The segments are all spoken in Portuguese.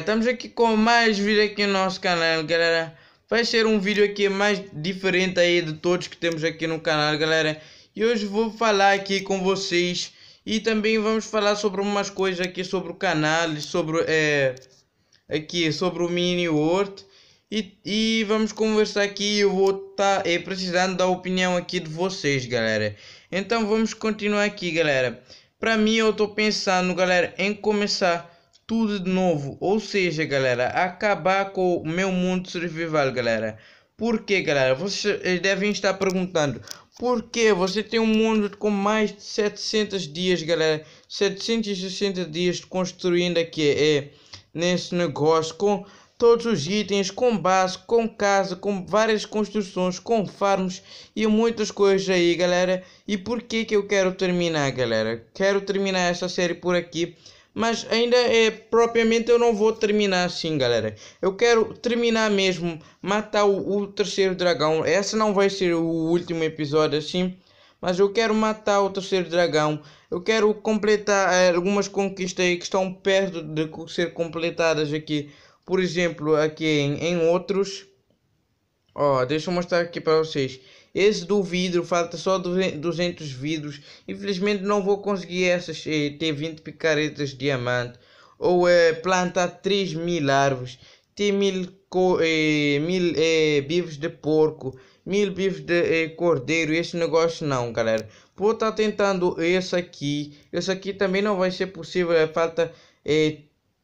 estamos aqui com mais vídeo aqui no nosso canal, galera. Vai ser um vídeo aqui mais diferente aí de todos que temos aqui no canal, galera. E hoje vou falar aqui com vocês e também vamos falar sobre umas coisas aqui sobre o canal, sobre é, aqui sobre o mini world e, e vamos conversar aqui. Eu vou estar tá, é, precisando da opinião aqui de vocês, galera. Então vamos continuar aqui, galera. Para mim eu estou pensando, galera, em começar tudo de novo. Ou seja, galera, acabar com o meu mundo survival, galera. Por que, galera? Vocês eh, devem estar perguntando. Por que você tem um mundo com mais de 700 dias, galera? 760 dias construindo aqui é, nesse negócio com todos os itens, com base, com casa, com várias construções, com farms e muitas coisas aí, galera. E por que que eu quero terminar, galera? Quero terminar essa série por aqui. Mas ainda é propriamente eu não vou terminar assim, galera. Eu quero terminar mesmo, matar o, o terceiro dragão. Essa não vai ser o último episódio assim, mas eu quero matar o terceiro dragão. Eu quero completar eh, algumas conquistas aí que estão perto de ser completadas aqui. Por exemplo, aqui em, em outros. Ó, oh, deixa eu mostrar aqui para vocês. Esse do vidro, falta só 200 vidros. Infelizmente não vou conseguir essas, eh, ter 20 picaretas de diamante. Ou eh, plantar 3 mil árvores. Ter mil, co, eh, mil eh, bifes de porco. Mil bifes de eh, cordeiro. Esse negócio não, galera. Vou estar tá tentando esse aqui. Esse aqui também não vai ser possível. É falta... Eh,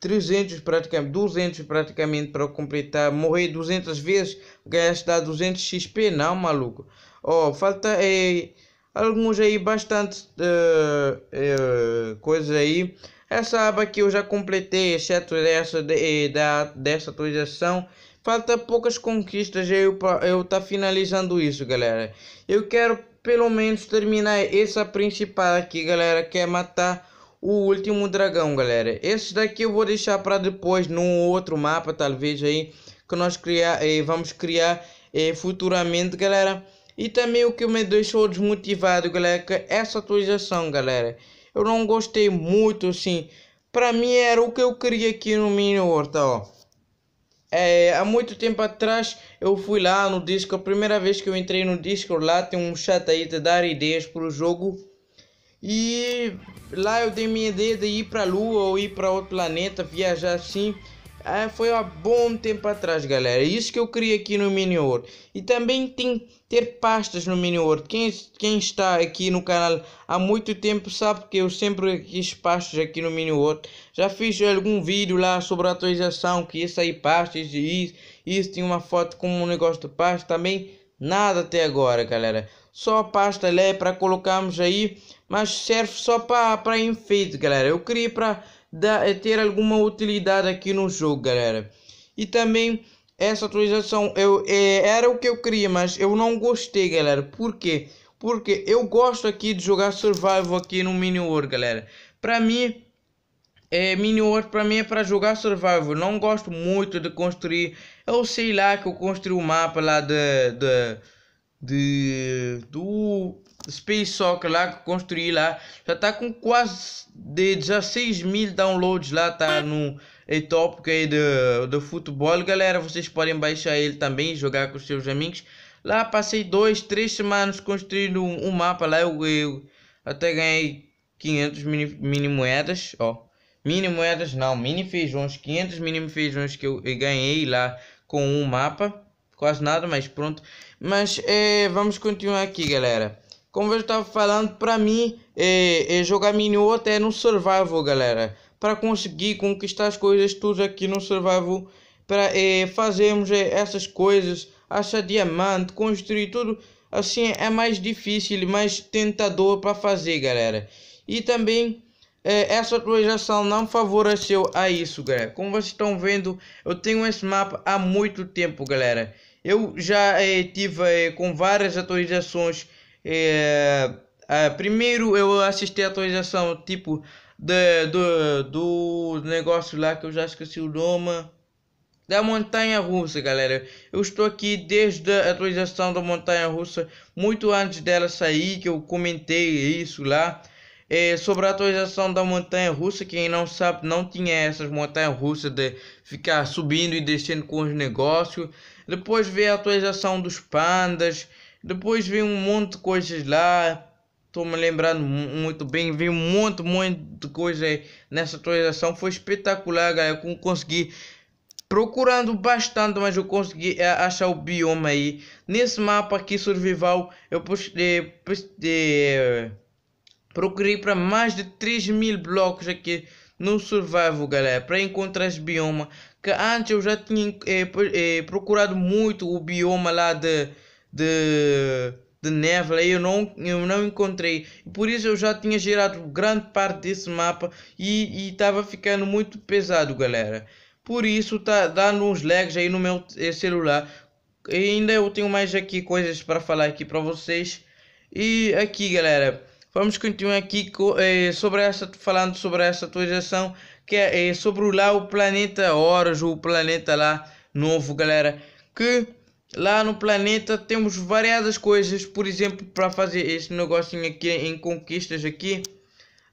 300 praticamente, 200 praticamente para completar, morrer 200 vezes, gastar 200 XP, não, maluco. Ó, oh, falta eh, alguns aí, bastante uh, coisas aí. Essa aba que eu já completei, exceto essa de, eh, da, dessa atualização. Falta poucas conquistas eu, eu tá finalizando isso, galera. Eu quero pelo menos terminar essa principal aqui, galera, que é matar o último dragão, galera. Esse daqui eu vou deixar para depois num outro mapa, talvez aí que nós criar, eh, vamos criar eh, futuramente, galera. E também o que me deixou desmotivado, galera, que é essa atualização, galera. Eu não gostei muito, assim. Para mim era o que eu queria aqui no Mini Horta, ó. É, há muito tempo atrás eu fui lá no Discord, a primeira vez que eu entrei no Discord lá tem um chat aí de dar ideias para o jogo e lá eu dei minha ideia de ir para a Lua ou ir para outro planeta, viajar assim. Ah, foi há bom tempo atrás, galera. É isso que eu criei aqui no Mini World. E também tem ter pastas no Mini World. Quem, quem está aqui no canal há muito tempo sabe que eu sempre quis pastas aqui no Mini World. Já fiz algum vídeo lá sobre a atualização, que ia sair pastas e isso. Isso tem uma foto com um negócio de pasta também. Nada até agora, galera. Só a pasta lá é para colocarmos aí mas serve só para enfeite, galera. Eu queria para eh, ter alguma utilidade aqui no jogo, galera. E também essa atualização eu, é, era o que eu queria, mas eu não gostei, galera. Por quê? Porque eu gosto aqui de jogar survival aqui no Mini World, galera. Para eh, mim, é, Mini World para mim é para jogar survival. Não gosto muito de construir. Eu sei lá que eu construí o um mapa lá de, de de do Space Soccer lá que construí lá já tá com quase de 16 mil downloads lá tá no top tópico aí do, do futebol galera vocês podem baixar ele também jogar com seus amigos lá passei dois três semanas construindo um, um mapa lá eu, eu, até ganhei 500 mini, mini moedas ó mini moedas não mini feijões 500 mini feijões que eu, eu ganhei lá com um mapa quase nada, mas pronto. Mas é, vamos continuar aqui, galera. Como eu estava falando, para mim, eh, eh, é, é jogar mini até no survival, galera. Para conseguir conquistar as coisas tudo aqui no survival, para é, fazermos essas coisas, achar diamante, construir tudo, assim é mais difícil, mais tentador para fazer, galera. E também essa atualização não favoreceu a isso, galera. Como vocês estão vendo, eu tenho esse mapa há muito tempo, galera. Eu já eh, tive eh, com várias atualizações. É, é, primeiro eu assisti a atualização tipo de, do, do negócio lá que eu já esqueci o nome. Da montanha russa, galera. Eu estou aqui desde a atualização da montanha russa, muito antes dela sair, que eu comentei isso lá. É, sobre a atualização da montanha russa, quem não sabe, não tinha essas montanhas russas de ficar subindo e descendo com os negócios depois vê a atualização dos pandas, depois vê um monte de coisas lá. Estou me lembrando muito bem, vi um monte, muito de coisa nessa atualização. Foi espetacular, galera. Eu consegui procurando bastante, mas eu consegui eh, achar o bioma aí. Nesse mapa aqui, survival, eu postei, eh, procurei para mais de 3 mil blocos aqui no survival, galera, para encontrar esse bioma que antes eu já tinha é, é, procurado muito o bioma lá de, de, de névoa e eu não, eu não encontrei. Por isso eu já tinha gerado grande parte desse mapa e estava ficando muito pesado, galera. Por isso tá dando uns lags aí no meu celular. E ainda eu tenho mais aqui coisas para falar aqui para vocês. E aqui, galera, vamos continuar aqui co, sobre essa falando sobre essa atualização que é, é sobre lá o planeta Horus, o planeta lá novo, galera, que lá no planeta temos variadas coisas, por exemplo, para fazer esse negocinho aqui em conquistas aqui,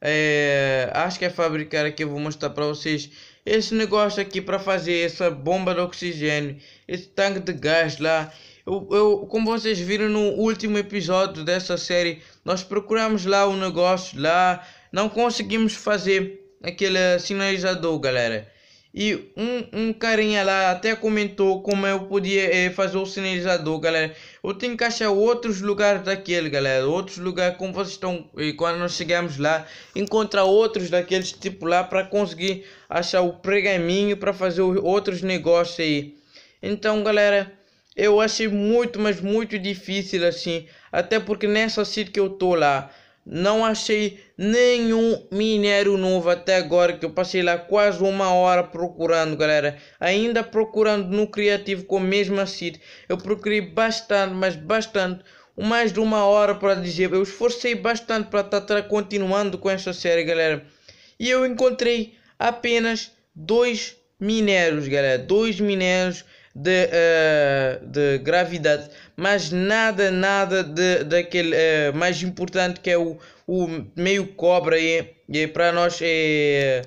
é, acho que é fabricar aqui, eu vou mostrar para vocês esse negócio aqui para fazer essa bomba de oxigênio, esse tanque de gás lá. Eu, eu, como vocês viram no último episódio dessa série, nós procuramos lá o negócio lá, não conseguimos fazer aquele é é sinalizador, galera. E um, um carinha lá até comentou como eu podia é, fazer o sinalizador, galera. Eu tenho que achar outros lugares daquele, galera. Outros lugares, como vocês estão... E eh, quando nós chegarmos lá, encontrar outros daqueles tipo lá para conseguir achar o pregaminho para fazer outros negócios aí. Então, galera, eu achei muito, mas muito difícil assim. Até porque nessa cidade que eu tô lá não achei nenhum minério novo até agora, que eu passei lá quase uma hora procurando, galera. Ainda procurando no criativo com a mesma seed. Eu procurei bastante, mas bastante, mais de uma hora para dizer. Eu esforcei bastante para estar tá, tá, continuando com essa série, galera. E eu encontrei apenas dois minérios, galera. Dois minérios de, uh, de gravidade, mas nada, nada de, daquele uh, mais importante que é o, o meio cobra e, e para nós é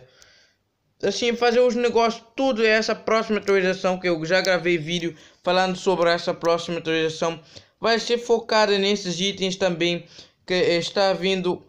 assim fazer os negócios tudo é essa próxima atualização que eu já gravei vídeo falando sobre essa próxima atualização vai ser focada nesses itens também que está vindo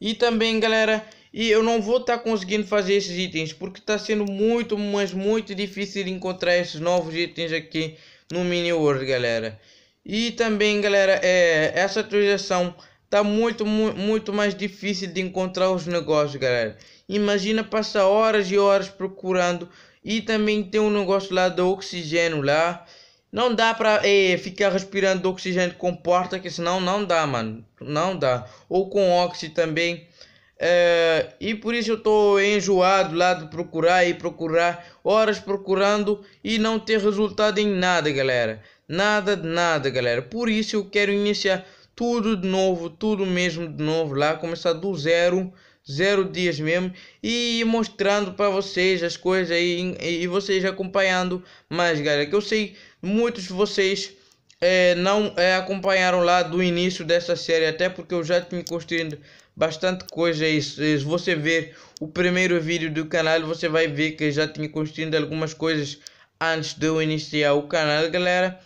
e também galera e eu não vou estar tá conseguindo fazer esses itens. Porque está sendo muito, mas muito difícil encontrar esses novos itens aqui no Mini World, galera. E também, galera, é, essa atualização tá muito, muito, muito mais difícil de encontrar os negócios, galera. Imagina passar horas e horas procurando. E também tem um negócio lá do oxigênio lá. Não dá pra é, ficar respirando oxigênio com porta, que senão não dá, mano. Não dá. Ou com oxi também. É, e por isso eu estou enjoado lá de procurar e procurar, horas procurando e não ter resultado em nada, galera. Nada de nada, galera. Por isso eu quero iniciar tudo de novo, tudo mesmo de novo lá, começar do zero, zero dias mesmo e mostrando para vocês as coisas aí e, e vocês acompanhando mais, galera. Que eu sei muitos de vocês é, não é, acompanharam lá do início dessa série, até porque eu já tinha construído bastante coisa e Se você ver o primeiro vídeo do canal, você vai ver que já tinha construído algumas coisas antes de eu iniciar o canal, galera.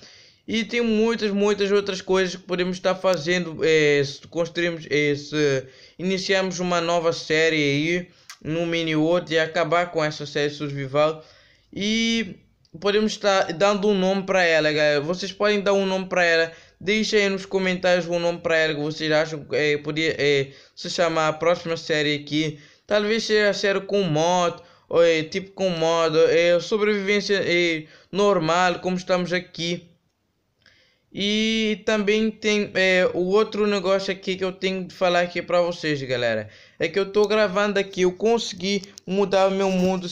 E tem muitas, muitas outras coisas que podemos estar fazendo é, se construirmos, é, se iniciarmos uma nova série aí, no mini outro, e acabar com essa série survival. E podemos estar dando um nome para ela, galera. Vocês podem dar um nome para ela Deixem aí nos comentários o nome para ela que vocês acham que é, podia é, se chamar a próxima série aqui. Talvez seja a série com moto, ou, é, tipo com modo, é, sobrevivência é, normal, como estamos aqui. E também tem é, o outro negócio aqui que eu tenho de falar aqui para vocês, galera. É que eu estou gravando aqui, eu consegui mudar o meu mundo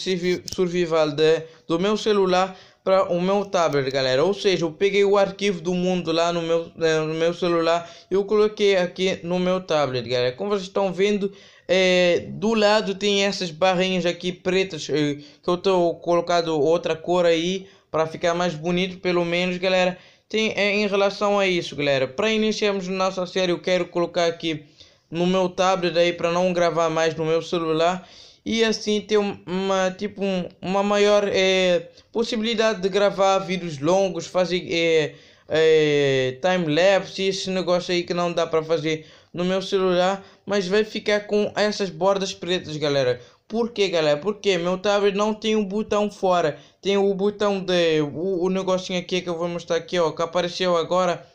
survival de, né, do meu celular para o meu tablet, galera. Ou seja, eu peguei o arquivo do mundo lá no meu, né, no meu celular e eu coloquei aqui no meu tablet, galera. Como vocês estão vendo, é, do lado tem essas barrinhas aqui pretas eh, que eu tô colocado outra cor aí para ficar mais bonito, pelo menos, galera. Tem é, em relação a isso, galera. Para iniciarmos nossa série, eu quero colocar aqui no meu tablet aí para não gravar mais no meu celular e assim ter uma tipo um, uma maior é, possibilidade de gravar vídeos longos, fazer é, é, time lapse e esse negócio aí que não dá para fazer no meu celular, mas vai ficar com essas bordas pretas, galera. Por que, galera? Porque meu tablet não tem o um botão fora, tem o botão de o, o negocinho aqui que eu vou mostrar aqui, ó, que apareceu agora.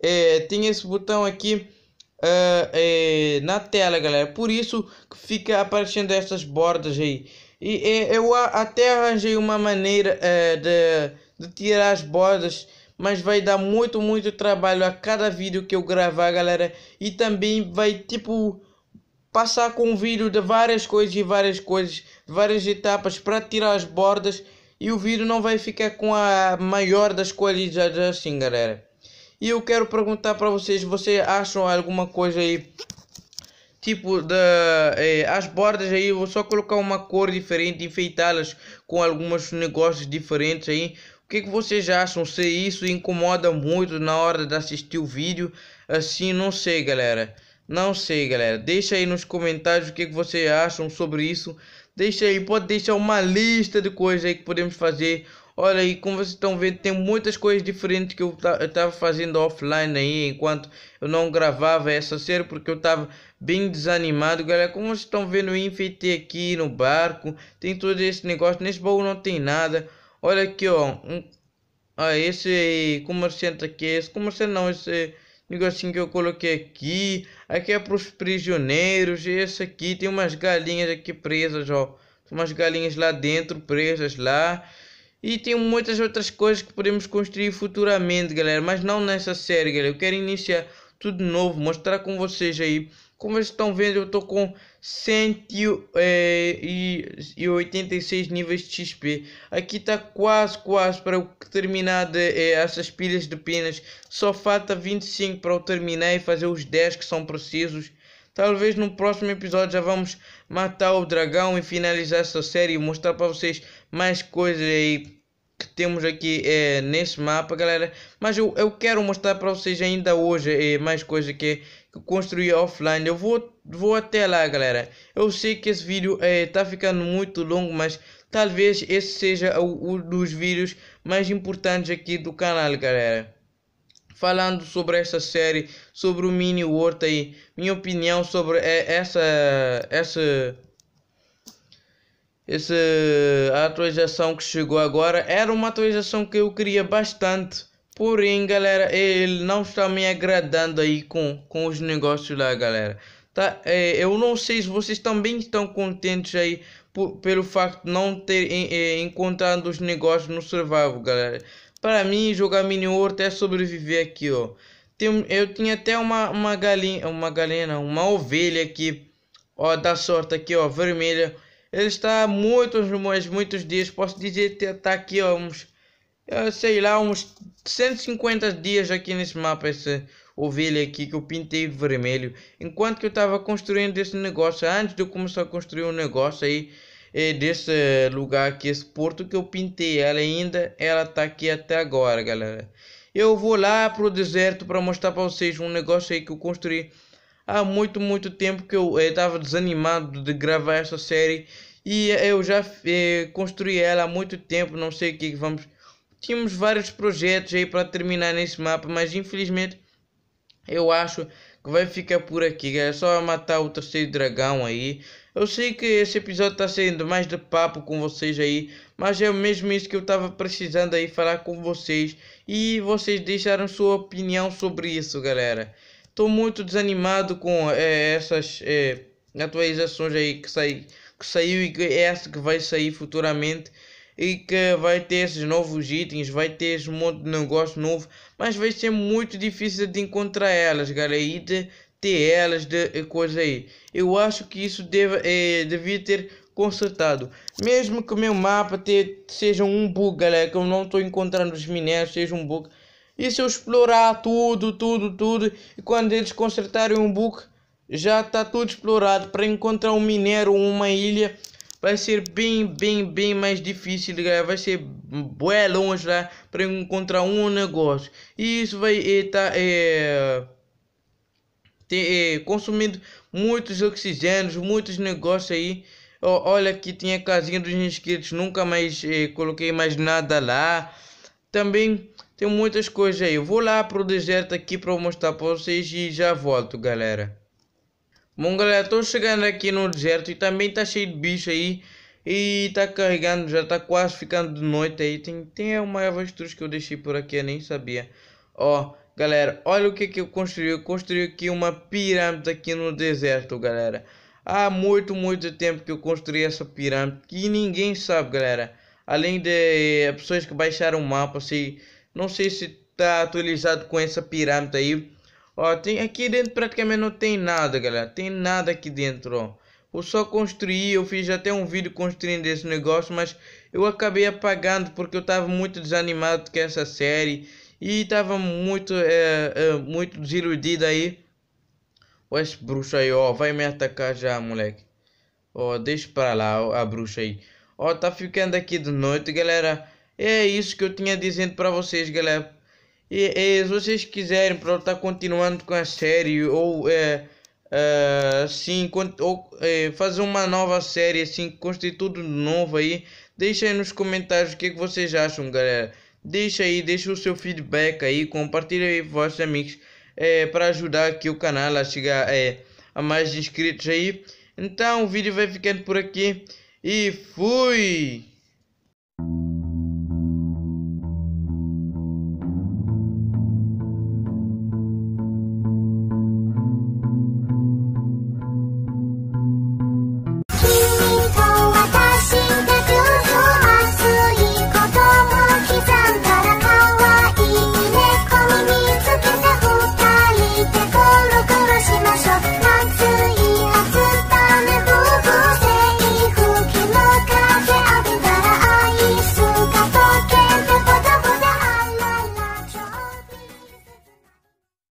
É, tem esse botão aqui uh, na tela, galera. É por isso que fica aparecendo essas bordas aí. E eu até arranjei uma maneira é, de, de tirar as bordas mas vai dar muito, muito trabalho a cada vídeo que eu gravar, galera. E também vai, tipo, passar com um vídeo de várias coisas e várias coisas, várias etapas para tirar as bordas. E o vídeo não vai ficar com a maior das qualidades assim, galera. E eu quero perguntar para vocês, vocês acham alguma coisa aí tipo da eh, as bordas aí vou só colocar uma cor diferente enfeitá-las com alguns negócios diferentes aí o que, que vocês acham se isso incomoda muito na hora de assistir o vídeo assim não sei galera não sei galera deixa aí nos comentários o que, que vocês acham sobre isso deixa aí pode deixar uma lista de coisas aí que podemos fazer Olha, aí, como vocês estão vendo, tem muitas coisas diferentes que eu estava fazendo offline aí, enquanto eu não gravava essa série, porque eu estava bem desanimado, galera. Como vocês estão vendo, eu enfeitei aqui no barco, tem todo esse negócio, nesse baú não tem nada. Olha aqui, ó, um, ah, esse comerciante aqui, esse comerciante não, esse negocinho que eu coloquei aqui. Aqui é para os prisioneiros. Esse aqui tem umas galinhas aqui presas, ó. umas galinhas lá dentro presas lá. E tem muitas outras coisas que podemos construir futuramente, galera. Mas não nessa série, galera. Eu quero iniciar tudo novo, mostrar com vocês aí. Como vocês estão vendo, eu tô com 186 eh, níveis de XP. Aqui tá quase, quase para eu terminar de, eh, essas pilhas de penas. Só falta 25 para eu terminar e fazer os 10 que são precisos. Talvez no próximo episódio já vamos matar o dragão e finalizar essa série e mostrar para vocês mais coisas aí que temos aqui é, nesse mapa, galera. Mas eu, eu quero mostrar para vocês ainda hoje é, mais coisas que, que construí offline. Eu vou, vou até lá, galera. Eu sei que esse vídeo está é, tá ficando muito longo, mas talvez esse seja o, um dos vídeos mais importantes aqui do canal, galera falando sobre esta série, sobre o Mini World aí, minha opinião sobre é, essa essa essa atualização que chegou agora era uma atualização que eu queria bastante. Porém, galera, ele não está me agradando aí com, com os negócios lá, galera. Tá, é, eu não sei se vocês também estão contentes aí por, pelo facto de não ter é, encontrado os negócios no survival, galera. Para mim, jogar mini horto é sobreviver aqui, ó. Tem, eu tinha até uma, uma galinha, uma galinha não, uma ovelha aqui, ó, da sorte aqui, ó, vermelha. Ele está há muitos, muitos dias, posso dizer que está aqui, ó, uns, eh, sei lá, uns 150 dias aqui nesse mapa, essa ovelha aqui que eu pintei de vermelho. Enquanto que eu estava construindo esse negócio, antes de eu começar a construir o um negócio aí, é desse eh, lugar aqui, esse porto que eu pintei. Ela ainda, ela tá aqui até agora, galera. Eu vou lá pro deserto para mostrar para vocês um negócio aí que eu construí. Há muito, muito tempo que eu estava eh, desanimado de gravar essa série. E eh, eu já construí ela há muito tempo, não sei o que vamos... Tínhamos vários projetos aí para terminar nesse mapa, mas infelizmente eu acho vai ficar por aqui. É só matar o terceiro dragão aí. Eu sei que esse episódio está sendo mais de papo com vocês aí, mas é mesmo isso que eu estava precisando aí falar com vocês e vocês deixaram sua opinião sobre isso, galera. Estou muito desanimado com é, essas é, atualizações aí que, sai, que saiu e que é essa que vai sair futuramente e que vai ter esses novos itens, vai ter esse monte de negócio novo, mas vai ser muito difícil de encontrar elas, galera, e de ter elas de, coisa aí. Eu acho que isso deve, é, devia ter consertado. Mesmo que o meu mapa te, seja um bug, galera, que eu não estou encontrando os minérios, seja um bug. E se eu explorar tudo, tudo, tudo, e quando eles consertarem um bug, já está tudo explorado. Para encontrar um minério ou uma ilha, vai ser bem, bem, bem mais difícil, galera. Vai ser bué longe lá né? para encontrar um negócio. E isso vai estar é, ter, é, consumindo muitos oxigênios, muitos negócios aí. Ó, olha que tem a casinha dos inscritos, nunca mais é, coloquei mais nada lá. Também tem muitas coisas aí. Eu vou lá pro deserto aqui para mostrar para vocês e já volto, galera. Bom galera, estou chegando aqui no deserto e também está cheio de bicho aí E está carregando, já está quase ficando de noite aí Tem, tem uma avestruz que eu deixei por aqui, eu nem sabia Ó, galera, olha o que que eu construí Eu construí aqui uma pirâmide aqui no deserto, galera Há muito, muito tempo que eu construí essa pirâmide Que ninguém sabe, galera Além de eh, pessoas que baixaram o mapa, assim Não sei se está atualizado com essa pirâmide aí Ó, tem, aqui dentro praticamente não tem nada, galera. Tem nada aqui dentro, ó. Eu só construí, eu fiz até um vídeo construindo esse negócio, mas eu acabei apagando porque eu tava muito desanimado com essa série. E tava muito, é, é, muito desiludido aí. Ó, esse bruxo aí, ó, vai me atacar já, moleque. Ó, deixa pra lá ó, a bruxa aí. Ó, tá ficando aqui de noite, galera. É isso que eu tinha dizendo pra vocês, galera. E, e, se vocês quiserem para estar tá continuando com a série ou é, é, assim, ou, é, fazer uma nova série assim, construir tudo novo aí, aí nos comentários o que, é que vocês acham, galera. Deixa aí, deixa o seu feedback aí, compartilha aí com vossos amigos é, para ajudar aqui o canal a chegar é, a mais inscritos aí. Então o vídeo vai ficando por aqui e fui!